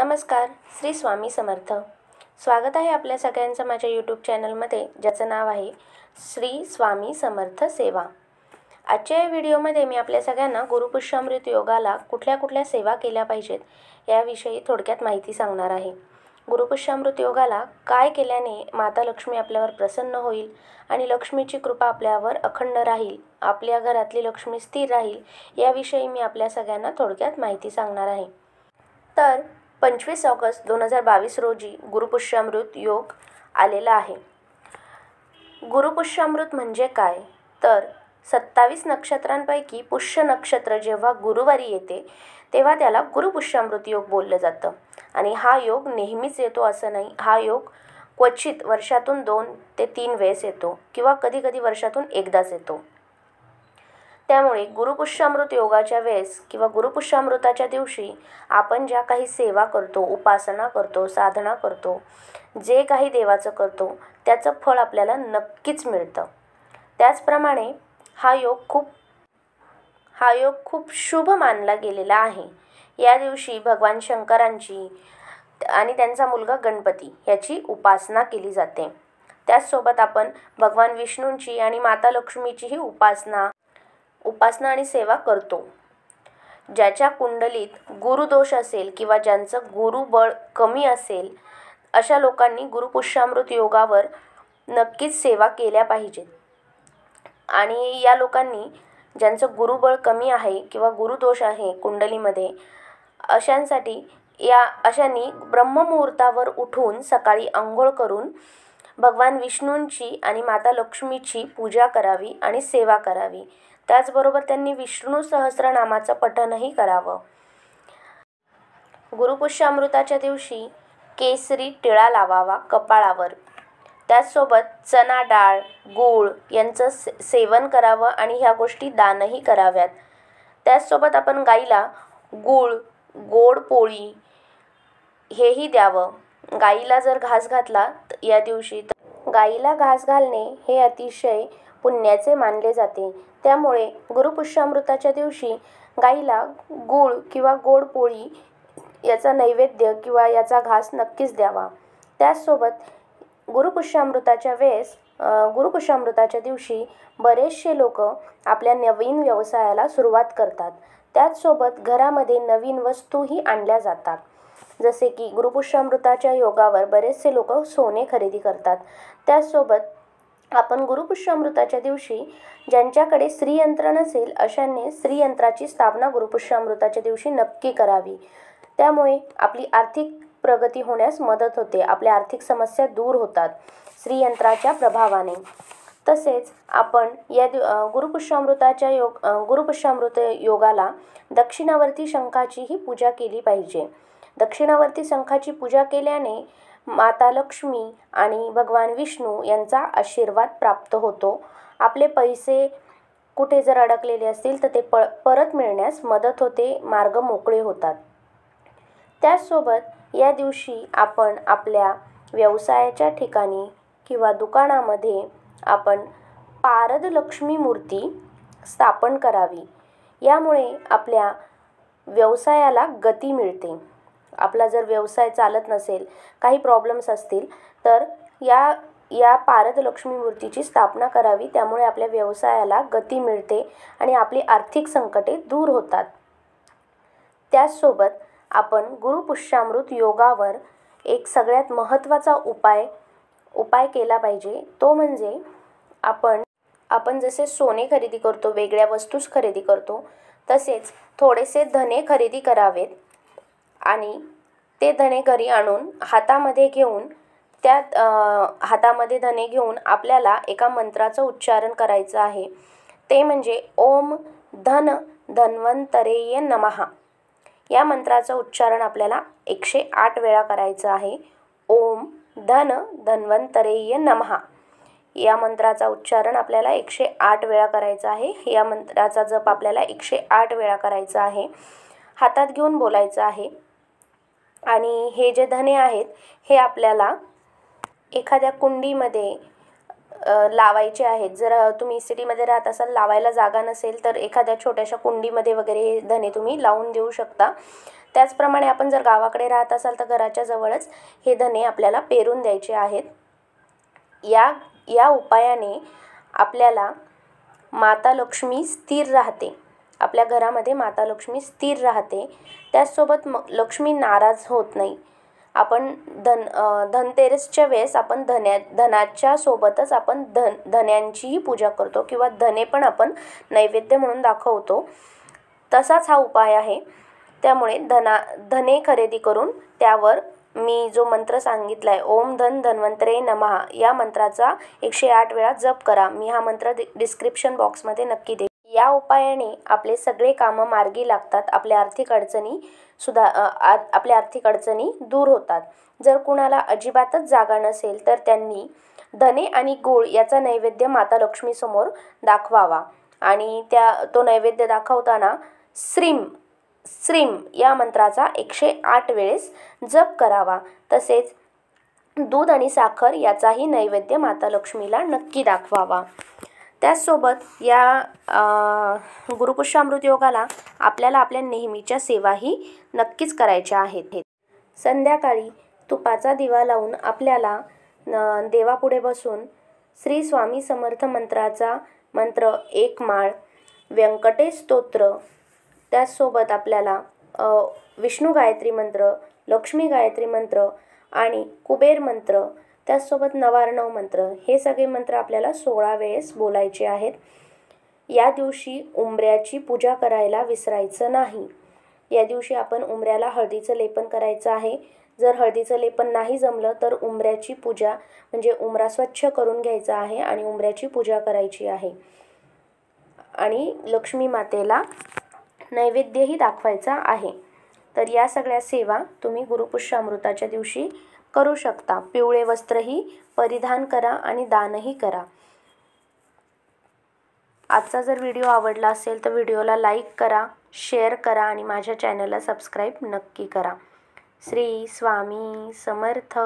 नमस्कार श्री स्वामी समर्थ स्वागत आहे आपल्या सगळ्यांचं माझ्या यूट्यूब चॅनलमध्ये ज्याचं नाव आहे श्री स्वामी समर्थ सेवा आजच्या या व्हिडिओमध्ये मी आपल्या सगळ्यांना गुरुपुष्यामृत योगाला कुठल्या कुठल्या सेवा केल्या पाहिजेत याविषयी थोडक्यात माहिती सांगणार आहे गुरुपुष्यामृत योगाला काय केल्याने माता लक्ष्मी आपल्यावर प्रसन्न होईल आणि लक्ष्मीची कृपा आपल्यावर अखंड राहील आपल्या घरातली लक्ष्मी स्थिर राहील याविषयी मी आपल्या सगळ्यांना थोडक्यात माहिती सांगणार आहे तर पंचवीस ऑगस्ट दोन हजार बावीस रोजी गुरुपुष्यामृत योग आलेला आहे गुरुपुष्यामृत म्हणजे काय तर सत्तावीस नक्षत्रांपैकी पुष्य नक्षत्र जेव्हा गुरुवारी येते तेव्हा त्याला गुरुपुष्यामृत योग बोललं जातं आणि हा योग नेहमीच येतो असं नाही हा योग क्वचित वर्षातून दोन ते तीन वेळेस येतो किंवा कधीकधी वर्षातून एकदाच येतो त्यामुळे गुरुपुष्यामृत योगाच्या वेळेस किंवा गुरुपुष्यामृताच्या दिवशी आपण ज्या काही सेवा करतो उपासना करतो साधना करतो जे काही देवाचं करतो त्याचं फळ आपल्याला नक्कीच मिळतं त्याचप्रमाणे हा योग खूप हा योग खूप शुभ मानला गेलेला आहे या दिवशी भगवान शंकरांची आणि त्यांचा मुलगा गणपती याची उपासना केली जाते त्याचसोबत आपण भगवान विष्णूंची आणि माता लक्ष्मीचीही उपासना उपासना आणि सेवा करतो ज्याच्या कुंडलीत गुरुदोष असेल किंवा ज्यांचं गुरुबळ कमी असेल अशा लोकांनी गुरुपुष्यामृत योगावर नक्कीच सेवा केल्या पाहिजेत आणि या लोकांनी ज्यांचं गुरुबळ कमी आहे किंवा गुरुदोष आहे कुंडलीमध्ये अशांसाठी या अशांनी ब्रह्ममुहूर्तावर उठून सकाळी आंघोळ करून भगवान विष्णूंची आणि माता लक्ष्मीची पूजा करावी आणि सेवा करावी त्याचबरोबर त्यांनी विष्णू सहस्रनामाचं पठणही करावं गुरुपुष्यामृताच्या दिवशी केसरी टिळा लावावा कपाळावर त्याचसोबत चना डाळ गूळ यांचं सेवन करावं आणि ह्या गोष्टी दानही कराव्यात त्याचसोबत आपण गाईला गूळ गोड पोळी हेही द्यावं गाईला जर घास घातला या दिवशी तर गाईला घास घालणे हे अतिशय पुण्याचे मानले जाते त्यामुळे गुरुपुष्यामृताच्या दिवशी गाईला गूळ किंवा गोड पोळी याचा नैवेद्य किंवा याचा घास नक्कीच द्यावा त्याचसोबत गुरुपुष्यामृताच्या वेळेस गुरुपुष्यामृताच्या दिवशी बरेचसे लोक आपल्या नवीन व्यवसायाला सुरुवात करतात त्याचसोबत घरामध्ये नवीन वस्तूही आणल्या जातात जसे की गुरुपुष्यामृताच्या योगावर बरेचसे लोक सोने खरेदी करतात त्याचसोबत आपण गुरुपुष्यामृताच्या दिवशी ज्यांच्याकडे स्त्रीयंत्र नसेल अशांनी स्त्रीयंत्राची स्थापना गुरुपुष्यामृताच्या दिवशी नक्की करावी त्यामुळे आपली आर्थिक प्रगती होण्यास मदत होते आपल्या आर्थिक समस्या दूर होतात स्त्रीयंत्राच्या प्रभावाने तसेच आपण या दिव गुरुपुष्यामृताच्या योग गुरुपुष्यामृत योगाला दक्षिणावर्ती शंखाचीही पूजा केली पाहिजे दक्षिणावर्ती शंखाची पूजा केल्याने माता लक्ष्मी आणि भगवान विष्णू यांचा आशीर्वाद प्राप्त होतो आपले पैसे कुठे जर अडकलेले असतील तर ते प परत मिळण्यास मदत होते मार्ग मोकळे होतात त्याचसोबत या दिवशी आपण आपल्या व्यवसायाच्या ठिकाणी किंवा दुकानामध्ये आपण पारद लक्ष्मी मूर्ती स्थापन करावी यामुळे आपल्या व्यवसायाला गती मिळते आपला जर व्यवसाय चालत नसेल काही प्रॉब्लेम्स असतील तर या या पारद लक्ष्मी मूर्तीची स्थापना करावी त्यामुळे आपल्या व्यवसायाला गती मिळते आणि आपली आर्थिक संकटे दूर होतात त्याचसोबत आपण गुरुपुष्यामृत योगावर एक सगळ्यात महत्त्वाचा उपाय उपाय केला पाहिजे तो म्हणजे आपण आपण जसे सोने खरेदी करतो वेगळ्या वस्तूस खरेदी करतो तसेच थोडेसे धने खरेदी करावेत आणि ते धणे घरी आणून हातामध्ये घेऊन त्यात हातामध्ये धणे घेऊन आपल्याला एका मंत्राचं उच्चारण करायचं आहे ते म्हणजे ओम धन धन्वंतरेय नमहा या मंत्राचं उच्चारण आपल्याला एकशे आठ वेळा करायचं आहे ओम धन धन्वंतरेय नमहा या मंत्राचा उच्चारण आपल्याला एकशे आठ वेळा करायचं आहे या मंत्राचा जप आपल्याला एकशे आठ वेळा करायचा आहे हातात घेऊन बोलायचं आहे आणि हे जे धणे आहेत हे आपल्याला एखाद्या कुंडीमध्ये लावायचे आहेत जर तुम्ही सिटीमध्ये राहत असाल लावायला जागा नसेल तर एखाद्या छोट्याशा कुंडीमध्ये वगैरे हे धणे तुम्ही लावून देऊ शकता त्याचप्रमाणे आपण जर गावाकडे राहत असाल तर घराच्या जवळच हे धणे आपल्याला पेरून द्यायचे आहेत या या उपायाने आपल्याला माता लक्ष्मी स्थिर राहते आपल्या घरामध्ये माता लक्ष्मी स्थिर राहते त्याचसोबत म लक्ष्मी नाराज होत नाही आपण धन धनतेरसच्या वेळेस आपण धन्या धनाच्या सोबतच आपण धन धन्यांचीही पूजा करतो किंवा धने पण आपण नैवेद्य म्हणून दाखवतो तसाच हा उपाय आहे त्यामुळे धना धने खरेदी करून त्यावर मी जो मंत्र सांगितला आहे ओम धन धन्वंतरे नमहा या मंत्राचा एकशे आठ वेळा जप करा मी हा मंत्र डि डिस्क्रिप्शन बॉक्समध्ये नक्की दे या उपायाने आपले सगळे कामं मार्गी लागतात आपल्या आर्थिक अडचणी सुधा आपल्या आर्थिक अडचणी दूर होतात जर कुणाला अजिबातच जागा नसेल तर त्यांनी धने आणि गुळ याचा नैवेद्य माता लक्ष्मीसमोर दाखवावा आणि त्या तो नैवेद्य दाखवताना श्रीम श्रीम या मंत्राचा एकशे आठ वेळेस जप करावा तसेच दूध आणि साखर याचाही नैवेद्य माता लक्ष्मीला नक्की दाखवावा त्याचसोबत या गुरुपुष्यामृत योगाला आपल्याला आपल्या नेहमीच्या सेवाही नक्कीच करायच्या आहेत संध्याकाळी तुपाचा दिवा लावून आपल्याला देवापुढे बसून श्री स्वामी समर्थ मंत्राचा मंत्र एक माळ व्यंकटेश स्तोत्र त्याचसोबत आपल्याला विष्णू गायत्री मंत्र लक्ष्मी गायत्री मंत्र आणि कुबेर मंत्र त्याचसोबत नवारणव मंत्र हे सगळे मंत्र आपल्याला सोळा वेळेस बोलायचे आहेत या दिवशी उंबऱ्याची पूजा करायला विसरायचं नाही या दिवशी आपण उमऱ्याला हळदीचं लेपन करायचं आहे जर हळदीचं लेपन नाही जमलं तर उंबऱ्याची पूजा म्हणजे उमरा स्वच्छ करून घ्यायचा आहे आणि उमऱ्याची पूजा करायची आहे आणि लक्ष्मी मातेला नैवेद्यही दाखवायचा आहे तर या सगळ्या सेवा तुम्ही गुरुपुष्यामृताच्या दिवशी करू शकता पिवळे वस्त्रही परिधान करा आणि दानही करा आजचा जर व्हिडिओ आवडला असेल तर व्हिडिओला लाईक करा शेअर करा आणि माझ्या चॅनलला सबस्क्राईब नक्की करा श्री स्वामी समर्थ